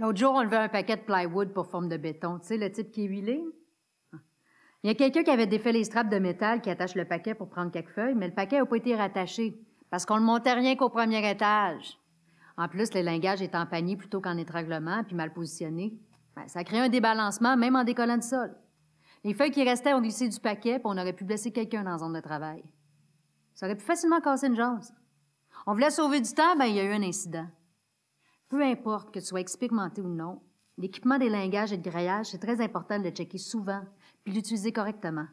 L'autre jour, on levait un paquet de plywood pour forme de béton, tu sais, le type qui est huilé. Il y a quelqu'un qui avait défait les straps de métal qui attachent le paquet pour prendre quelques feuilles, mais le paquet n'a pas été rattaché parce qu'on ne montait rien qu'au premier étage. En plus, le langage est en panier plutôt qu'en étranglement, puis mal positionné. Ben, ça crée un débalancement, même en décollant de sol. Les feuilles qui restaient ont glissé du paquet, puis on aurait pu blesser quelqu'un dans la zone de travail. Ça aurait pu facilement casser une jambe. On voulait sauver du temps, ben il y a eu un incident peu importe que tu sois expérimenté ou non, l'équipement des lingages et de grillage, c'est très important de le checker souvent puis l'utiliser correctement.